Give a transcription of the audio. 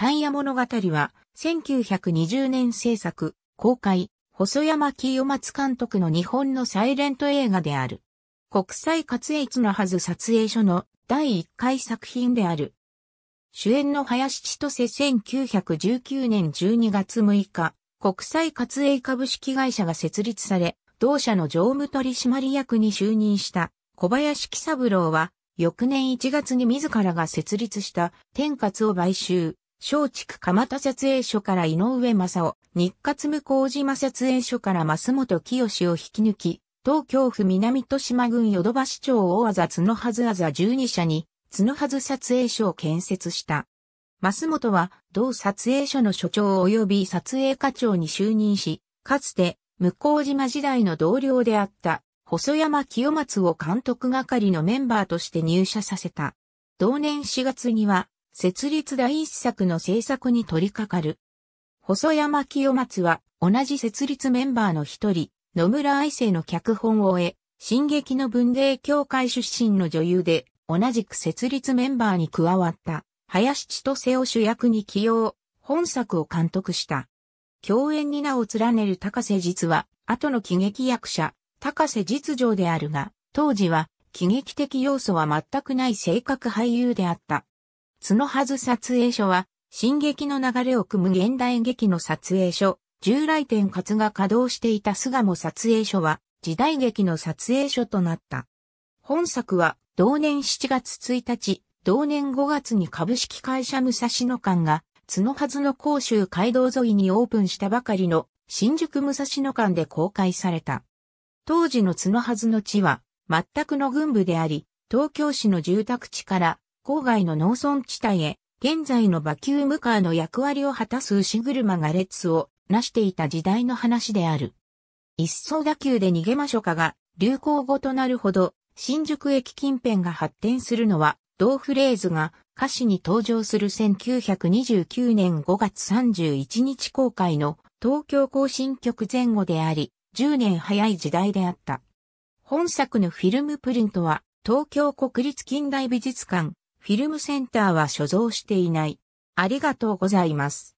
タイヤ物語は、1920年制作、公開、細山清松監督の日本のサイレント映画である。国際活越のはず撮影所の第1回作品である。主演の林千歳1919年12月6日、国際活映株式会社が設立され、同社の常務取締役に就任した小林喜三郎は、翌年1月に自らが設立した天活を買収。松竹蒲田撮影所から井上正夫、日活向島撮影所から増本清を引き抜き、東京府南都島郡淀橋町大技角はずあざ12社に、角はず撮影所を建設した。増本は、同撮影所の所長及び撮影課長に就任し、かつて、向島時代の同僚であった、細山清松を監督係のメンバーとして入社させた。同年4月には、設立第一作の制作に取り掛かる。細山清松は同じ設立メンバーの一人、野村愛生の脚本を終え、進撃の文芸協会出身の女優で、同じく設立メンバーに加わった、林千歳を主役に起用、本作を監督した。共演に名を連ねる高瀬実は、後の喜劇役者、高瀬実情であるが、当時は、喜劇的要素は全くない性格俳優であった。角はず撮影所は、進撃の流れを組む現代劇の撮影所、従来店活が稼働していた菅も撮影所は、時代劇の撮影所となった。本作は、同年7月1日、同年5月に株式会社武蔵野館が、角はずの甲州街道沿いにオープンしたばかりの新宿武蔵野館で公開された。当時の角はずの地は、全くの軍部であり、東京市の住宅地から郊外の農村地帯へ、現在のバキュームカーの役割を果たす牛車が列をなしていた時代の話である。一層打球で逃げましょうかが流行語となるほど、新宿駅近辺が発展するのは、同フレーズが歌詞に登場する1929年5月31日公開の東京行進曲前後であり、10年早い時代であった。本作のフィルムプリントは、東京国立近代美術館フィルムセンターは所蔵していない。ありがとうございます。